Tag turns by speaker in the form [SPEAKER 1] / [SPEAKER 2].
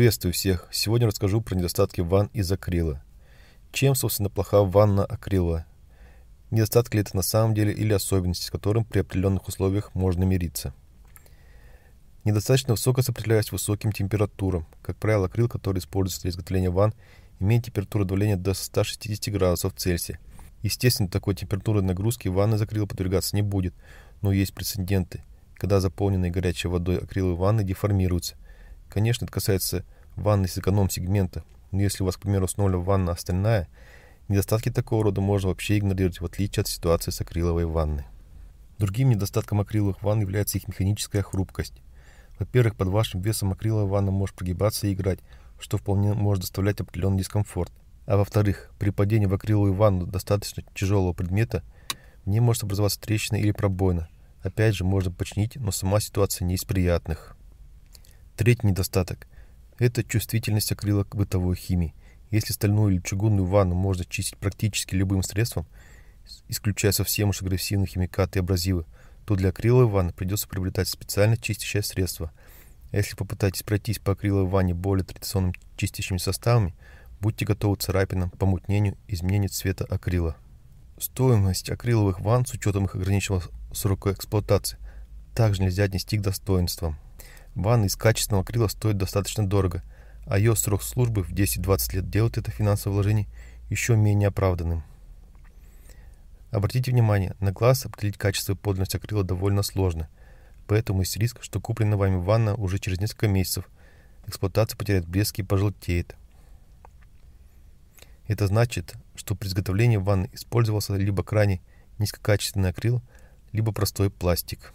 [SPEAKER 1] Приветствую всех! Сегодня расскажу про недостатки ванн из акрила. Чем, собственно, плоха ванна акрила? Недостатки ли это на самом деле или особенности, с которым при определенных условиях можно мириться? Недостаточно высокая сопротивляемость высоким температурам. Как правило, акрил, который используется для изготовления ванн, имеет температуру давления до 160 градусов Цельсия. Естественно, такой температуры нагрузки ванны из акрила подвергаться не будет, но есть прецеденты, когда заполненные горячей водой акриловые ванны деформируются – Конечно, это касается ванны из эконом-сегмента. Но если у вас, к примеру, с нуля ванна а остальная, недостатки такого рода можно вообще игнорировать, в отличие от ситуации с акриловой ванной. Другим недостатком акриловых ванн является их механическая хрупкость. Во-первых, под вашим весом акриловая ванна может прогибаться и играть, что вполне может доставлять определенный дискомфорт. А во-вторых, при падении в акриловую ванну достаточно тяжелого предмета в ней может образоваться трещина или пробоина. Опять же, можно починить, но сама ситуация не из приятных. Третий недостаток. Это чувствительность акрила к бытовой химии. Если стальную или чугунную ванну можно чистить практически любым средством, исключая совсем уж агрессивные химикаты и абразивы, то для акриловой ванны придется приобретать специально чистящее средство. А если попытаетесь пройтись по акриловой ванне более традиционными чистящими составами, будьте готовы к царапинам, помутнению, изменению цвета акрила. Стоимость акриловых ванн с учетом их ограниченного срока эксплуатации также нельзя отнести к достоинствам. Ванна из качественного акрила стоит достаточно дорого, а ее срок службы в 10-20 лет делает это финансовое вложение еще менее оправданным. Обратите внимание, на глаз определить качество и подлинность акрила довольно сложно, поэтому есть риск, что купленная вами ванна уже через несколько месяцев эксплуатации потеряет блеск и пожелтеет. Это значит, что при изготовлении ванны использовался либо крайне низкокачественный акрил, либо простой пластик.